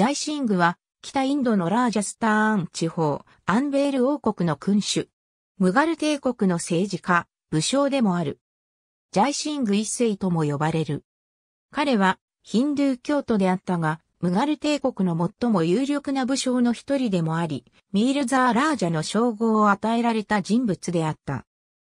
ジャイシングは、北インドのラージャスターン地方、アンベール王国の君主。ムガル帝国の政治家、武将でもある。ジャイシング一世とも呼ばれる。彼は、ヒンドゥー教徒であったが、ムガル帝国の最も有力な武将の一人でもあり、ミールザー・ラージャの称号を与えられた人物であった。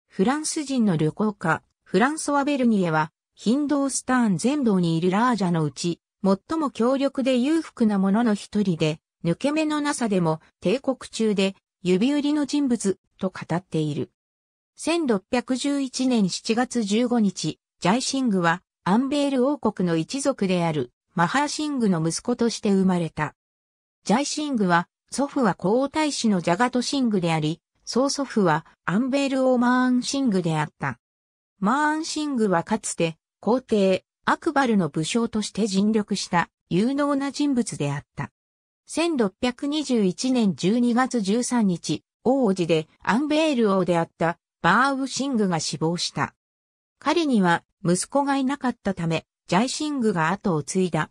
フランス人の旅行家、フランソワ・ベルニエは、ヒンドースターン全土にいるラージャのうち、最も強力で裕福な者の一人で、抜け目のなさでも帝国中で指売りの人物と語っている。1611年7月15日、ジャイシングはアンベール王国の一族であるマハーシングの息子として生まれた。ジャイシングは祖父は皇太子のジャガトシングであり、曽祖父はアンベール王マーンシングであった。マーンシングはかつて皇帝アクバルの武将として尽力した有能な人物であった。1621年12月13日、王子でアンベール王であったバーウシングが死亡した。彼には息子がいなかったため、ジャイシングが後を継いだ。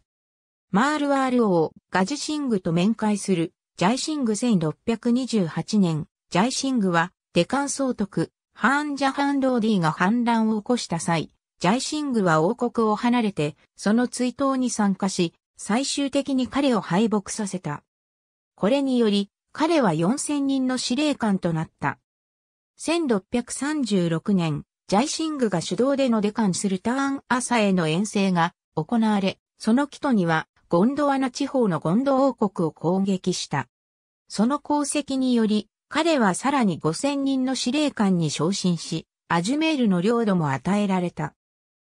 マールワール王、ガジシングと面会する、ジャイシング1628年、ジャイシングは、デカン総督、ハーン・ジャハン・ローディが反乱を起こした際、ジャイシングは王国を離れて、その追悼に参加し、最終的に彼を敗北させた。これにより、彼は4000人の司令官となった。1636年、ジャイシングが主導でのデカンするターン朝への遠征が行われ、その帰途にはゴンドワナ地方のゴンド王国を攻撃した。その功績により、彼はさらに5000人の司令官に昇進し、アジュメールの領土も与えられた。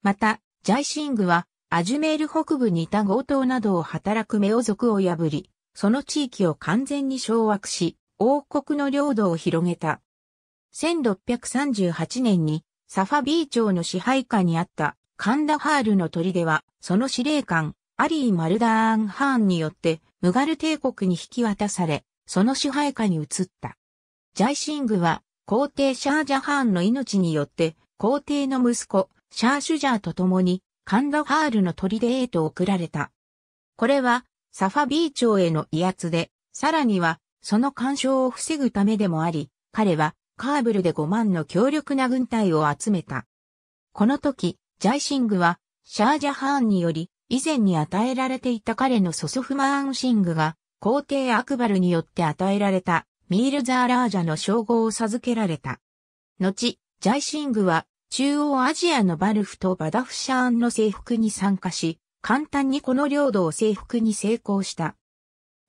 また、ジャイシングは、アジュメール北部にいた強盗などを働くメオ族を破り、その地域を完全に掌握し、王国の領土を広げた。1638年にサファビー朝の支配下にあったカンダハールの砦は、その司令官、アリー・マルダーン・ハーンによって、ムガル帝国に引き渡され、その支配下に移った。ジャイシングは、皇帝シャージャハーンの命によって、皇帝の息子、シャーシュジャーと共にカンダハールの砦へと送られた。これはサファビー朝への威圧で、さらにはその干渉を防ぐためでもあり、彼はカーブルで5万の強力な軍隊を集めた。この時、ジャイシングはシャージャハーンにより以前に与えられていた彼の祖祖父マーンシングが皇帝アクバルによって与えられたミールザーラージャの称号を授けられた。後、ジャイシングは中央アジアのバルフとバダフシャーンの征服に参加し、簡単にこの領土を征服に成功した。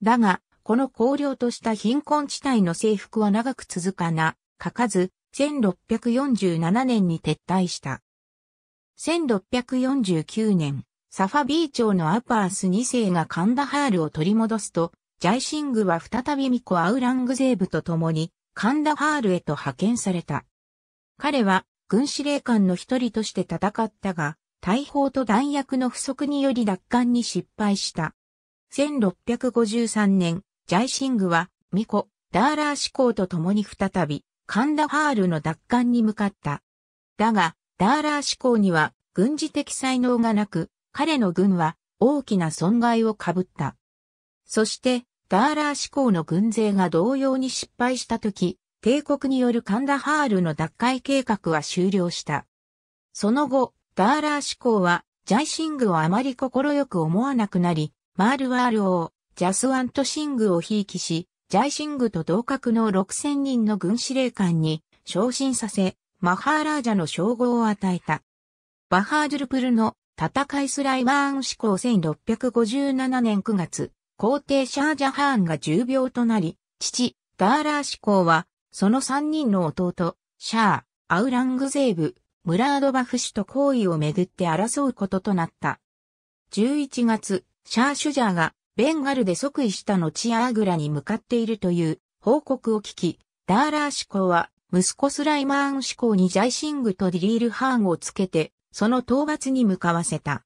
だが、この荒涼とした貧困地帯の征服は長く続かな、書かず、1647年に撤退した。1649年、サファビー朝のアパース2世がカンダハールを取り戻すと、ジャイシングは再びミコ・アウラングゼーブと共に、カンダハールへと派遣された。彼は、軍司令官の一人として戦ったが、大砲と弾薬の不足により奪還に失敗した。1653年、ジャイシングは、ミコ、ダーラー志向と共に再び、カンダハールの奪還に向かった。だが、ダーラー志向には軍事的才能がなく、彼の軍は大きな損害を被った。そして、ダーラー志向の軍勢が同様に失敗した時、帝国によるカンダハールの奪回計画は終了した。その後、ダーラー志向は、ジャイシングをあまり快く思わなくなり、マールワール王、ジャスワントシングをひいきし、ジャイシングと同格の6000人の軍司令官に昇進させ、マハーラージャの称号を与えた。バハージュルプルの戦いスライマーン志向1657年9月、皇帝シャージャハーンが重病となり、父、ダーラー志向はその三人の弟、シャー、アウラングゼーブ、ムラードバフ氏と行為をめぐって争うこととなった。11月、シャーシュジャーがベンガルで即位した後アーグラに向かっているという報告を聞き、ダーラー志向は息子スライマーン志向にジャイシングとディリールハーンをつけて、その討伐に向かわせた。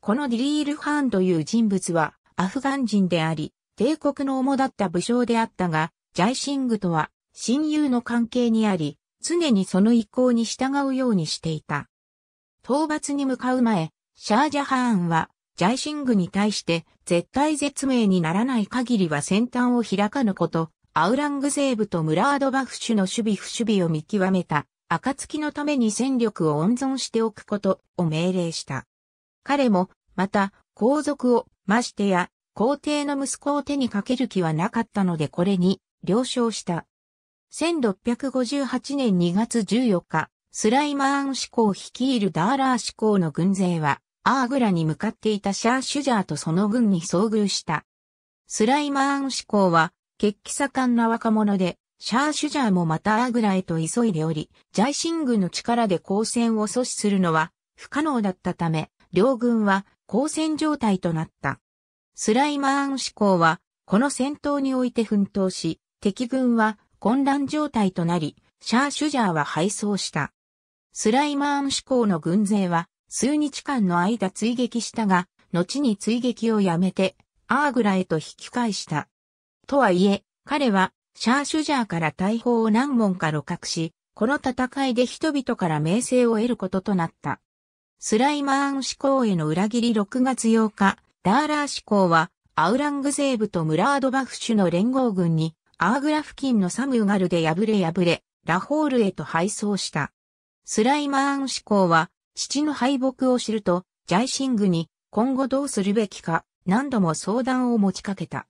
このディリールハーンという人物はアフガン人であり、帝国の主だった武将であったが、ジャイシングとは親友の関係にあり、常にその意向に従うようにしていた。討伐に向かう前、シャージャハーンは、ジャイシングに対して絶対絶命にならない限りは先端を開かぬこと、アウラングゼーブとムラードバフシュの守備不守備を見極めた、暁のために戦力を温存しておくことを命令した。彼も、また、皇族を、ましてや、皇帝の息子を手にかける気はなかったのでこれに、了承した。1658年2月14日、スライマーン志向率いるダーラー志向の軍勢は、アーグラに向かっていたシャーシュジャーとその軍に遭遇した。スライマーン志向は、血気盛んな若者で、シャーシュジャーもまたアーグラへと急いでおり、ジャイシングの力で交戦を阻止するのは不可能だったため、両軍は交戦状態となった。スライマーン志向は、この戦闘において奮闘し、敵軍は混乱状態となり、シャー・シュジャーは敗走した。スライマーン志向の軍勢は数日間の間追撃したが、後に追撃をやめて、アーグラへと引き返した。とはいえ、彼はシャー・シュジャーから大砲を何門か露獲し、この戦いで人々から名声を得ることとなった。スライマーン志向への裏切り6月8日、ダーラー志向はアウラングゼーブとムラードバフシュの連合軍にアーグラ付近のサムガルで敗れ敗れ、ラホールへと敗走した。スライマーン志向は、父の敗北を知ると、ジャイシングに今後どうするべきか何度も相談を持ちかけた。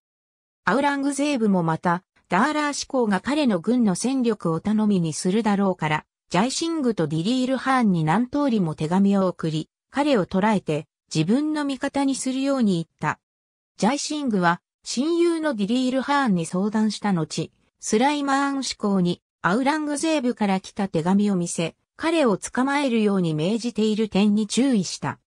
アウラングゼーブもまた、ダーラー志向が彼の軍の戦力を頼みにするだろうから、ジャイシングとディリール・ハーンに何通りも手紙を送り、彼を捕らえて自分の味方にするように言った。ジャイシングは親友のディリール・ハーンに相談した後、スライマーン志向にアウラングゼーブから来た手紙を見せ、彼を捕まえるように命じている点に注意した。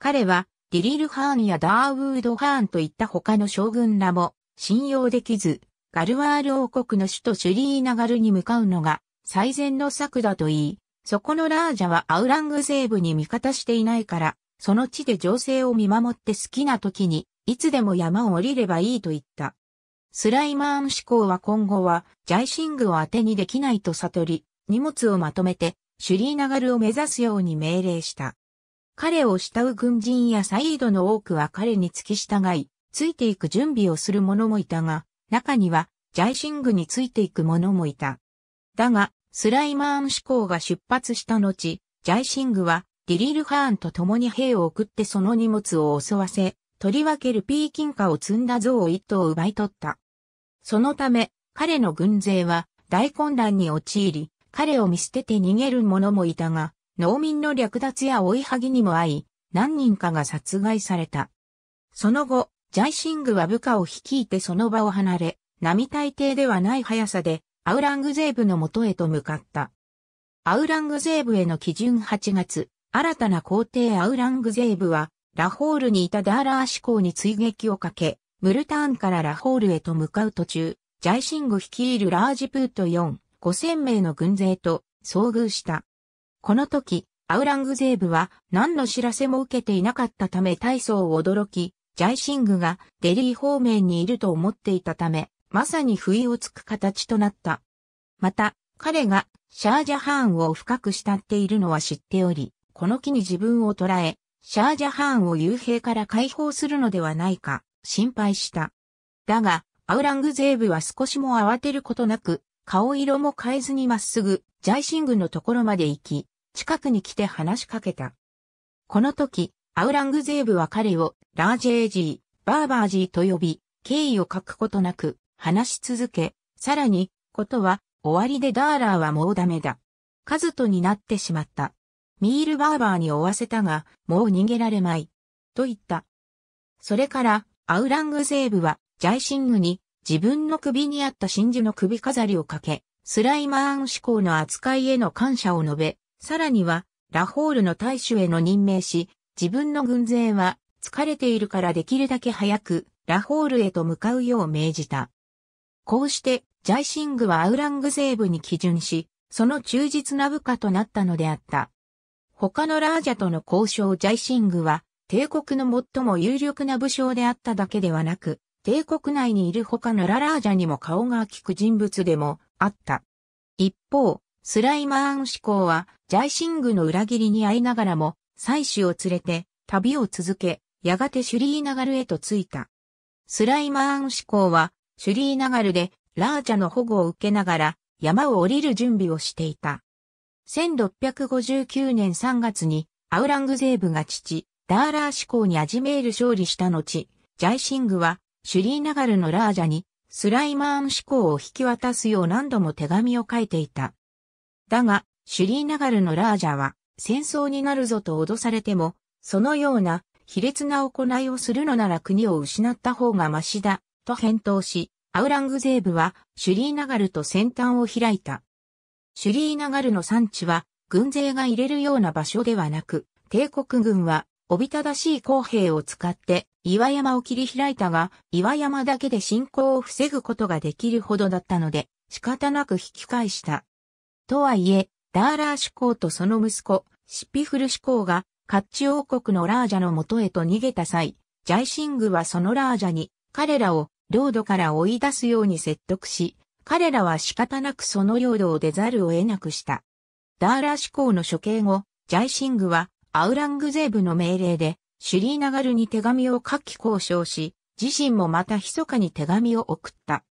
彼は、ディリール・ハーンやダーウード・ハーンといった他の将軍らも信用できず、ガルワール王国の首都シュリーナガルに向かうのが最善の策だと言い、そこのラージャはアウラングゼーブに味方していないから、その地で情勢を見守って好きな時にいつでも山を降りればいいと言った。スライマーン志向は今後は、ジャイシングを当てにできないと悟り、荷物をまとめて、シュリーナガルを目指すように命令した。彼を慕う軍人やサイードの多くは彼に付き従い、ついていく準備をする者もいたが、中には、ジャイシングについていく者もいた。だが、スライマーン志向が出発した後、ジャイシングは、ディリル・ハーンと共に兵を送ってその荷物を襲わせ、とりわけルピー金貨を積んだ像を一頭奪い取った。そのため、彼の軍勢は大混乱に陥り、彼を見捨てて逃げる者もいたが、農民の略奪や追いはぎにも遭い、何人かが殺害された。その後、ジャイシングは部下を率いてその場を離れ、並大抵ではない速さで、アウラングゼーブの元へと向かった。アウラングゼーブへの基準8月、新たな皇帝アウラングゼーブは、ラホールにいたダーラー志向に追撃をかけ、ムルターンからラホールへと向かう途中、ジャイシング率いるラージプート4、5000名の軍勢と遭遇した。この時、アウラングゼーブは何の知らせも受けていなかったため大層驚き、ジャイシングがデリー方面にいると思っていたため、まさに不意をつく形となった。また、彼がシャージャハーンを深く慕っているのは知っており、この機に自分を捉え、シャージャハーンを幽閉から解放するのではないか、心配した。だが、アウラングゼーブは少しも慌てることなく、顔色も変えずにまっすぐ、ジャイシングのところまで行き、近くに来て話しかけた。この時、アウラングゼーブは彼を、ラージェージー、バーバージーと呼び、敬意を欠くことなく、話し続け、さらに、ことは、終わりでダーラーはもうダメだ。カズトになってしまった。ミールバーバーに追わせたが、もう逃げられまい。と言った。それから、アウラングゼーブは、ジャイシングに、自分の首にあった真珠の首飾りをかけ、スライマーン志向の扱いへの感謝を述べ、さらには、ラホールの大衆への任命し、自分の軍勢は、疲れているからできるだけ早く、ラホールへと向かうよう命じた。こうして、ジャイシングはアウラングゼーブに基準し、その忠実な部下となったのであった。他のラージャとの交渉ジャイシングは、帝国の最も有力な武将であっただけではなく、帝国内にいる他のララージャにも顔が利く人物でもあった。一方、スライマーン志向は、ジャイシングの裏切りに遭いながらも、祭子を連れて、旅を続け、やがてシュリーナガルへと着いた。スライマーン志向は、シュリーナガルで、ラージャの保護を受けながら、山を降りる準備をしていた。1659年3月にアウラングゼーブが父、ダーラー志向にアジメール勝利した後、ジャイシングはシュリーナガルのラージャにスライマーン志向を引き渡すよう何度も手紙を書いていた。だが、シュリーナガルのラージャは戦争になるぞと脅されても、そのような卑劣な行いをするのなら国を失った方がマシだ、と返答し、アウラングゼーブはシュリーナガルと戦端を開いた。シュリーナガルの産地は、軍勢が入れるような場所ではなく、帝国軍は、おびただしい公兵を使って、岩山を切り開いたが、岩山だけで進行を防ぐことができるほどだったので、仕方なく引き返した。とはいえ、ダーラー主公とその息子、シピフル主公が、カッチ王国のラージャの元へと逃げた際、ジャイシングはそのラージャに、彼らを、領土から追い出すように説得し、彼らは仕方なくその領土を出ざるを得なくした。ダーラー思考の処刑後、ジャイシングはアウラングゼーブの命令でシュリーナガルに手紙を書き交渉し、自身もまた密かに手紙を送った。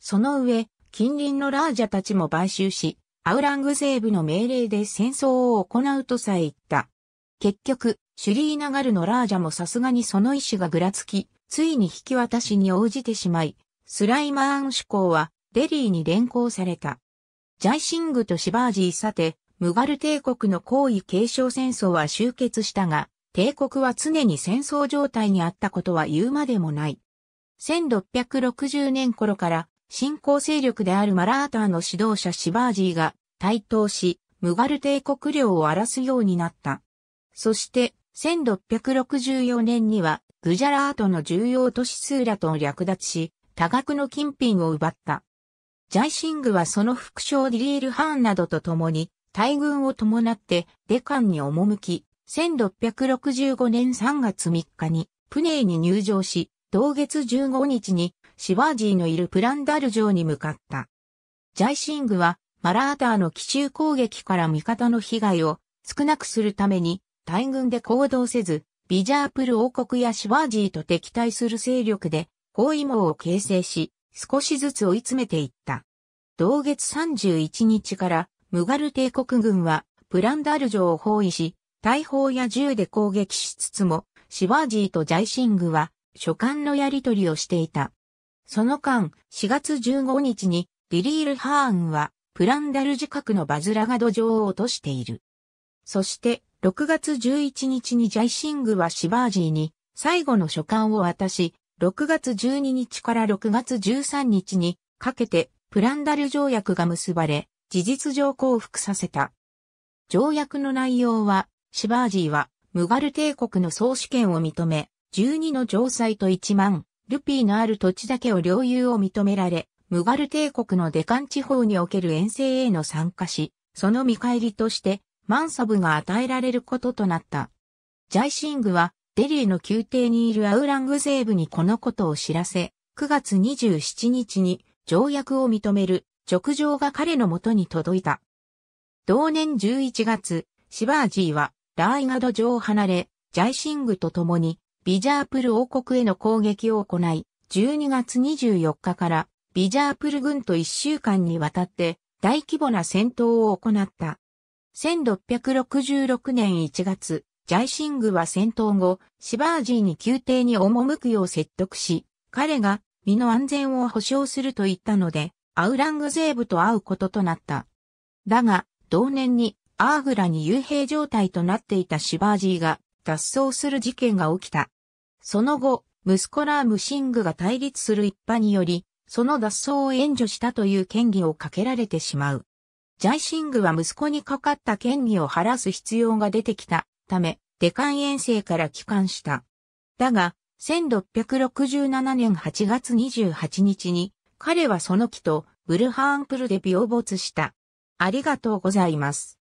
その上、近隣のラージャたちも買収し、アウラングゼーブの命令で戦争を行うとさえ言った。結局、シュリーナガルのラージャもさすがにその意志がぐらつき、ついに引き渡しに応じてしまい、スライマーン思考はデリーに連行された。ジャイシングとシバージーさて、ムガル帝国の皇位継承戦争は終結したが、帝国は常に戦争状態にあったことは言うまでもない。1660年頃から新興勢力であるマラーターの指導者シバージーが台頭し、ムガル帝国領を荒らすようになった。そして、1664年には、グジャラートの重要都市スーラトを略奪し、多額の金品を奪った。ジャイシングはその副将ディリール・ハーンなどと共に、大軍を伴ってデカンに赴き、1665年3月3日にプネーに入城し、同月15日にシワージーのいるプランダル城に向かった。ジャイシングはマラーターの奇襲攻撃から味方の被害を少なくするために大軍で行動せず、ビジャープル王国やシワージーと敵対する勢力で包囲網を形成し、少しずつ追い詰めていった。同月31日からムガル帝国軍はプランダル城を包囲し、大砲や銃で攻撃しつつも、シバージーとジャイシングは書簡のやり取りをしていた。その間、4月15日にディリール・ハーンはプランダル近くのバズラガド城を落としている。そして6月11日にジャイシングはシバージーに最後の書簡を渡し、6月12日から6月13日にかけてプランダル条約が結ばれ、事実上降伏させた。条約の内容は、シバージーはムガル帝国の総主権を認め、12の城塞と1万、ルピーのある土地だけを領有を認められ、ムガル帝国のデカン地方における遠征への参加し、その見返りとして、マンサブが与えられることとなった。ジャイシングは、デリーの宮廷にいるアウラングゼーブにこのことを知らせ、9月27日に条約を認める直情が彼のもとに届いた。同年11月、シバージーはラーイガド城を離れ、ジャイシングと共にビジャープル王国への攻撃を行い、12月24日からビジャープル軍と1週間にわたって大規模な戦闘を行った。1666年1月、ジャイシングは戦闘後、シバージーに宮廷に赴くよう説得し、彼が身の安全を保障すると言ったので、アウラングゼーブと会うこととなった。だが、同年にアーグラに幽閉状態となっていたシバージーが脱走する事件が起きた。その後、息子ラームシングが対立する一派により、その脱走を援助したという権利をかけられてしまう。ジャイシングは息子にかかった権利を晴らす必要が出てきたため、デカン遠征から帰還した。だが、1667年8月28日に、彼はその木とブルハーンプルで病没した。ありがとうございます。